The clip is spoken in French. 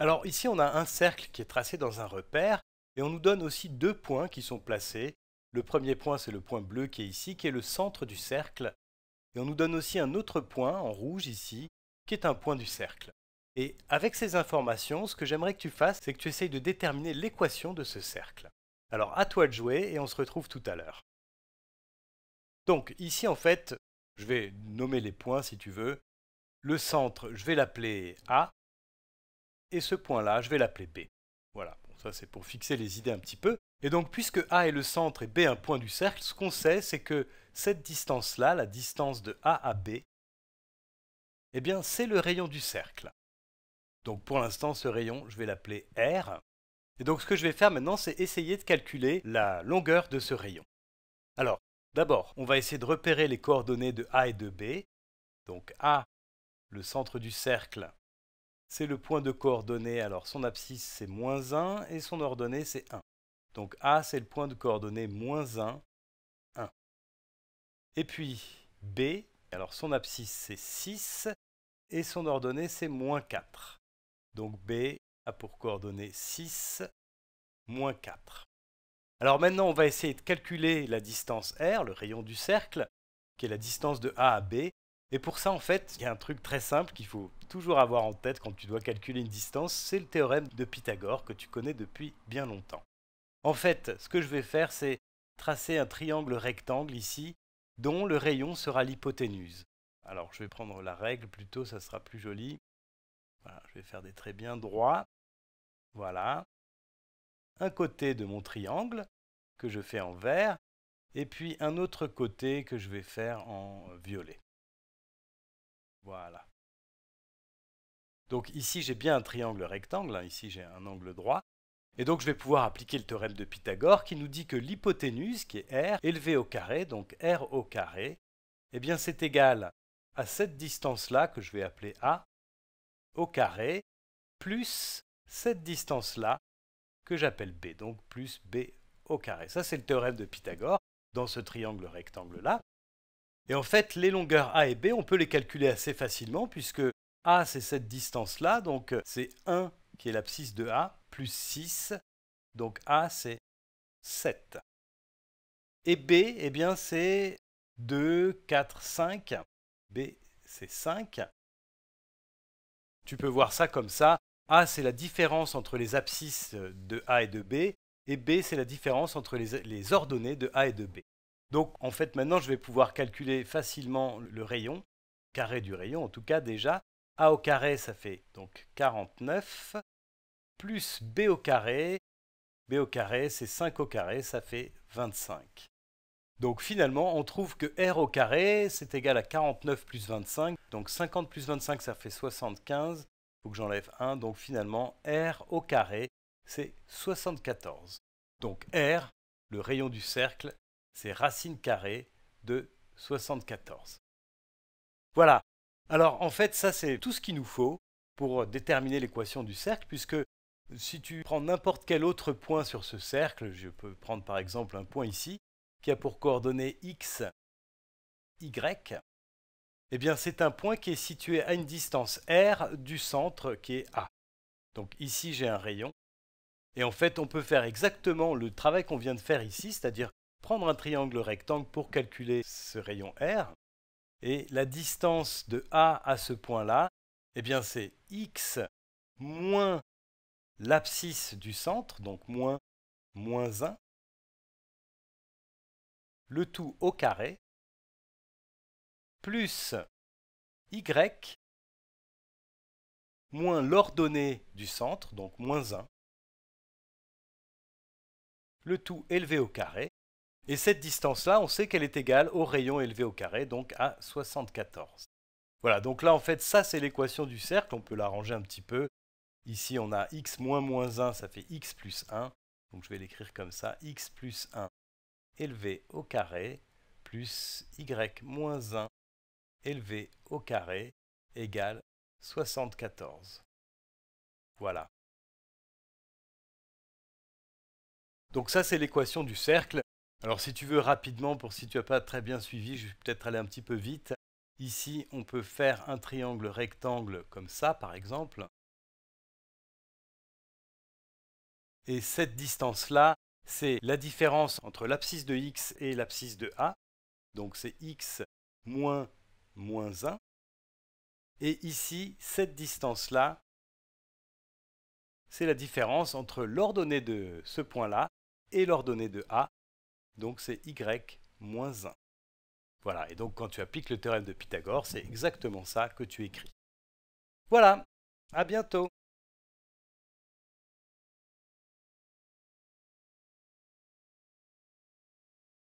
Alors ici, on a un cercle qui est tracé dans un repère, et on nous donne aussi deux points qui sont placés. Le premier point, c'est le point bleu qui est ici, qui est le centre du cercle. Et on nous donne aussi un autre point, en rouge ici, qui est un point du cercle. Et avec ces informations, ce que j'aimerais que tu fasses, c'est que tu essayes de déterminer l'équation de ce cercle. Alors à toi de jouer, et on se retrouve tout à l'heure. Donc ici, en fait, je vais nommer les points si tu veux. Le centre, je vais l'appeler A et ce point-là, je vais l'appeler B. Voilà, ça c'est pour fixer les idées un petit peu. Et donc, puisque A est le centre et B un point du cercle, ce qu'on sait, c'est que cette distance-là, la distance de A à B, eh bien, c'est le rayon du cercle. Donc pour l'instant, ce rayon, je vais l'appeler R. Et donc ce que je vais faire maintenant, c'est essayer de calculer la longueur de ce rayon. Alors, d'abord, on va essayer de repérer les coordonnées de A et de B. Donc A, le centre du cercle, c'est le point de coordonnée. Alors son abscisse c'est moins 1 et son ordonnée c'est 1. Donc A c'est le point de coordonnée moins 1, 1. Et puis B, alors son abscisse c'est 6 et son ordonnée c'est moins 4. Donc B a pour coordonnée 6, moins 4. Alors maintenant, on va essayer de calculer la distance R, le rayon du cercle, qui est la distance de A à B, et pour ça, en fait, il y a un truc très simple qu'il faut toujours avoir en tête quand tu dois calculer une distance, c'est le théorème de Pythagore que tu connais depuis bien longtemps. En fait, ce que je vais faire, c'est tracer un triangle rectangle ici, dont le rayon sera l'hypoténuse. Alors, je vais prendre la règle plutôt, ça sera plus joli. je vais faire des traits bien droits. Voilà. Un côté de mon triangle, que je fais en vert, et puis un autre côté que je vais faire en violet. Voilà. Donc ici, j'ai bien un triangle rectangle, hein. ici j'ai un angle droit. Et donc je vais pouvoir appliquer le théorème de Pythagore qui nous dit que l'hypoténuse, qui est r, élevé au carré, donc r au carré, eh bien c'est égal à cette distance-là, que je vais appeler a, au carré, plus cette distance-là, que j'appelle b, donc plus b au carré. Ça c'est le théorème de Pythagore dans ce triangle rectangle-là. Et en fait, les longueurs A et B, on peut les calculer assez facilement puisque A, c'est cette distance-là, donc euh, c'est 1 qui est l'abscisse de A, plus 6, donc A, c'est 7. Et B, eh bien, c'est 2, 4, 5. B, c'est 5. Tu peux voir ça comme ça. A, c'est la différence entre les abscisses euh, de A et de B, et B, c'est la différence entre les, les ordonnées de A et de B. Donc en fait maintenant je vais pouvoir calculer facilement le rayon, carré du rayon en tout cas déjà. A au carré ça fait donc 49 plus B au carré. B au carré c'est 5 au carré ça fait 25. Donc finalement on trouve que R au carré c'est égal à 49 plus 25. Donc 50 plus 25 ça fait 75. Faut que j'enlève 1 donc finalement R au carré c'est 74. Donc R, le rayon du cercle, c'est racine carrée de 74. Voilà. Alors en fait, ça c'est tout ce qu'il nous faut pour euh, déterminer l'équation du cercle, puisque si tu prends n'importe quel autre point sur ce cercle, je peux prendre par exemple un point ici, qui a pour coordonnées x, y, eh bien c'est un point qui est situé à une distance r du centre qui est A. Donc ici j'ai un rayon, et en fait on peut faire exactement le travail qu'on vient de faire ici, c'est-à-dire prendre un triangle rectangle pour calculer ce rayon R. Et la distance de A à ce point-là, eh bien c'est x moins l'abscisse du centre, donc moins moins 1, le tout au carré, plus y moins l'ordonnée du centre, donc moins 1, le tout élevé au carré, et cette distance-là, on sait qu'elle est égale au rayon élevé au carré, donc à 74. Voilà, donc là en fait, ça c'est l'équation du cercle, on peut l'arranger un petit peu. Ici on a x moins moins 1, ça fait x plus 1. Donc je vais l'écrire comme ça, x plus 1 élevé au carré plus y moins 1 élevé au carré égale 74. Voilà. Donc ça c'est l'équation du cercle. Alors si tu veux rapidement, pour si tu n'as pas très bien suivi, je vais peut-être aller un petit peu vite. Ici, on peut faire un triangle rectangle comme ça, par exemple. Et cette distance-là, c'est la différence entre l'abscisse de x et l'abscisse de a. Donc c'est x moins moins 1. Et ici, cette distance-là, c'est la différence entre l'ordonnée de ce point-là et l'ordonnée de a. Donc c'est y moins 1. Voilà, et donc quand tu appliques le théorème de Pythagore, c'est exactement ça que tu écris. Voilà, à bientôt